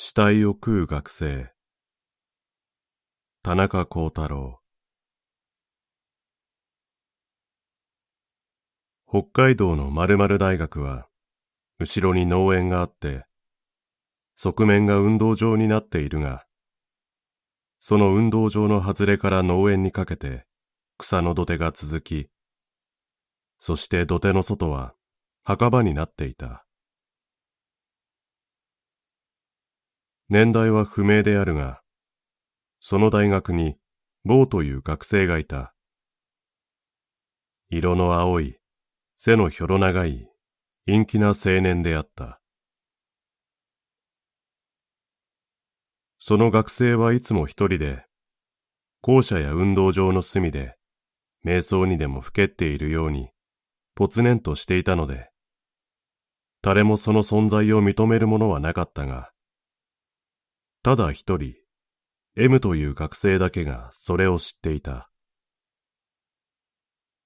死体を食う学生田中幸太郎北海道の〇〇大学は後ろに農園があって側面が運動場になっているがその運動場の外れから農園にかけて草の土手が続きそして土手の外は墓場になっていた年代は不明であるが、その大学に、某という学生がいた。色の青い、背のひょろ長い、陰気な青年であった。その学生はいつも一人で、校舎や運動場の隅で、瞑想にでもふけっているように、ぽつねんとしていたので、誰もその存在を認めるものはなかったが、ただ一人、M という学生だけがそれを知っていた。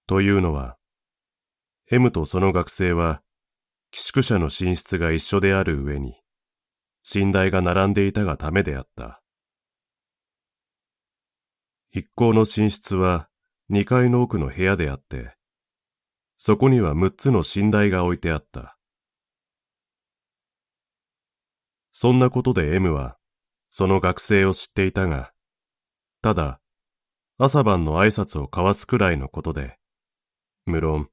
というのは、M とその学生は、寄宿舎の寝室が一緒である上に、寝台が並んでいたがためであった。一行の寝室は二階の奥の部屋であって、そこには六つの寝台が置いてあった。そんなことで M は、その学生を知っていたが、ただ、朝晩の挨拶を交わすくらいのことで、無論、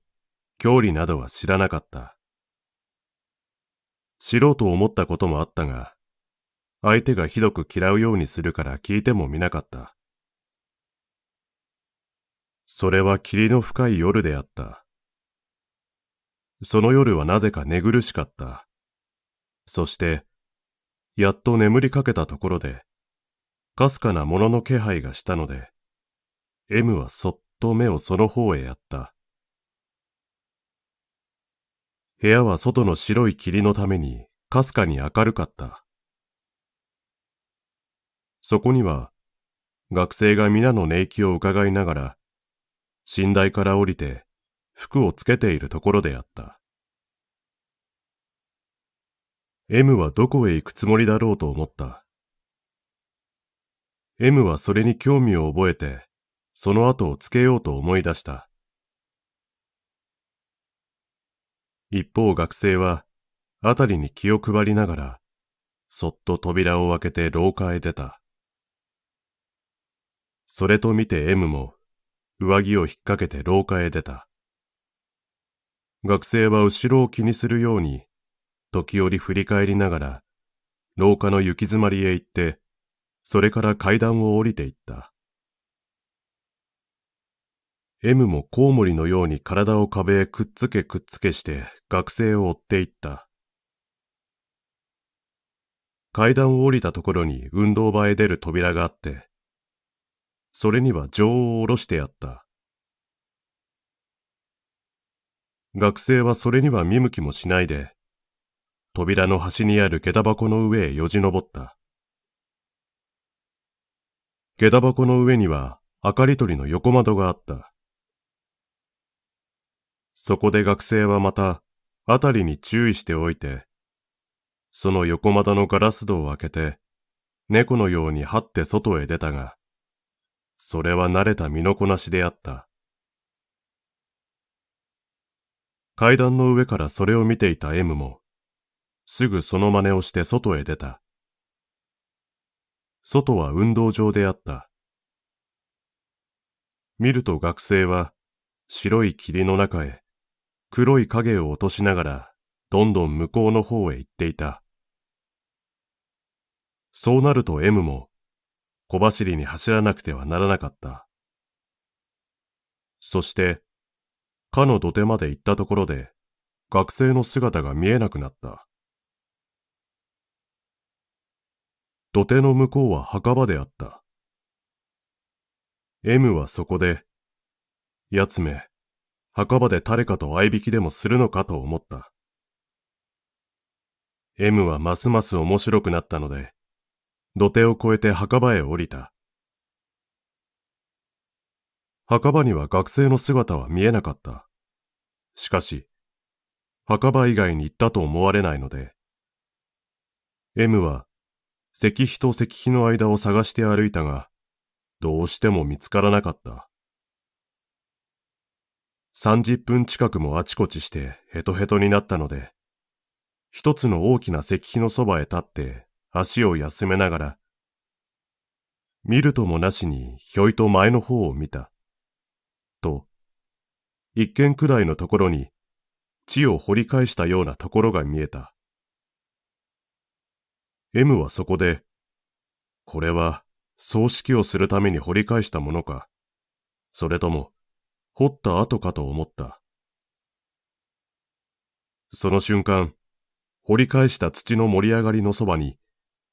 教理などは知らなかった。知ろうと思ったこともあったが、相手がひどく嫌うようにするから聞いてもみなかった。それは霧の深い夜であった。その夜はなぜか寝苦しかった。そして、やっと眠りかけたところで、かすかなものの気配がしたので、M はそっと目をその方へやった。部屋は外の白い霧のために、かすかに明るかった。そこには、学生が皆の寝息を伺いながら、寝台から降りて、服をつけているところであった。M はどこへ行くつもりだろうと思った。M はそれに興味を覚えて、その後をつけようと思い出した。一方学生は、あたりに気を配りながら、そっと扉を開けて廊下へ出た。それと見て M も、上着を引っ掛けて廊下へ出た。学生は後ろを気にするように、時折振り返りながら、廊下の行き詰まりへ行って、それから階段を降りていった。M もコウモリのように体を壁へくっつけくっつけして学生を追っていった。階段を降りたところに運動場へ出る扉があって、それには情を下ろしてやった。学生はそれには見向きもしないで、扉の端にある下駄箱の上へよじ登った。下駄箱の上には明かり取りの横窓があった。そこで学生はまた、あたりに注意しておいて、その横窓のガラス戸を開けて、猫のように張って外へ出たが、それは慣れた身のこなしであった。階段の上からそれを見ていた M も、すぐその真似をして外へ出た。外は運動場であった。見ると学生は白い霧の中へ黒い影を落としながらどんどん向こうの方へ行っていた。そうなると M も小走りに走らなくてはならなかった。そして、かの土手まで行ったところで学生の姿が見えなくなった。土手の向こうは墓場であった。M はそこで、やつめ、墓場で誰かと合い引きでもするのかと思った。M はますます面白くなったので、土手を越えて墓場へ降りた。墓場には学生の姿は見えなかった。しかし、墓場以外に行ったと思われないので、M は石碑と石碑の間を探して歩いたが、どうしても見つからなかった。30分近くもあちこちしてヘトヘトになったので、一つの大きな石碑のそばへ立って足を休めながら、見るともなしにひょいと前の方を見た。と、一軒くらいのところに地を掘り返したようなところが見えた。M はそこで、これは葬式をするために掘り返したものか、それとも掘った後かと思った。その瞬間、掘り返した土の盛り上がりのそばに、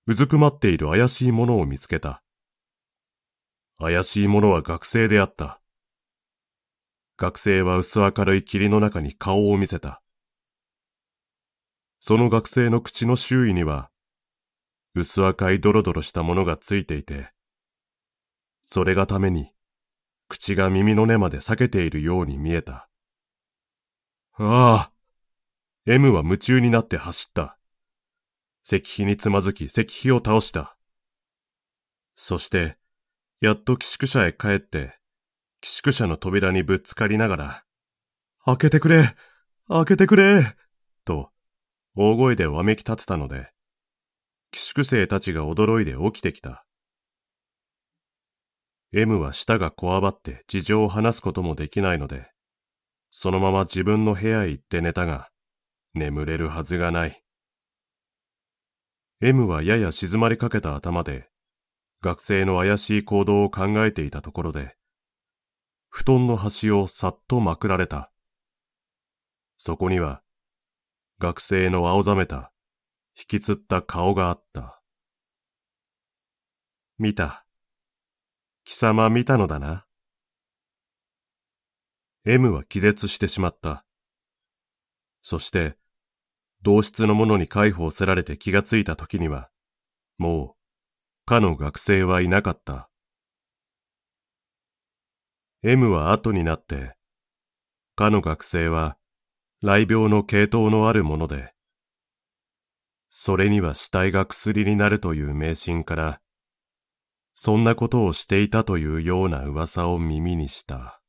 うずくまっている怪しいものを見つけた。怪しいものは学生であった。学生は薄明るい霧の中に顔を見せた。その学生の口の周囲には、薄赤いドロドロしたものがついていて、それがために、口が耳の根まで裂けているように見えた。ああ !M は夢中になって走った。石碑につまずき石碑を倒した。そして、やっと寄宿舎へ帰って、寄宿舎の扉にぶつかりながら、開けてくれ開けてくれと、大声でわめき立てたので、寄宿生たちが驚いで起きてきた。M は舌がこわばって事情を話すこともできないので、そのまま自分の部屋へ行って寝たが、眠れるはずがない。M はやや静まりかけた頭で、学生の怪しい行動を考えていたところで、布団の端をさっとまくられた。そこには、学生の青ざめた引きつった顔があった。見た。貴様見たのだな。M は気絶してしまった。そして、同室の者に介抱せられて気がついた時には、もう、かの学生はいなかった。M は後になって、かの学生は、雷病の系統のあるもので、それには死体が薬になるという迷信から、そんなことをしていたというような噂を耳にした。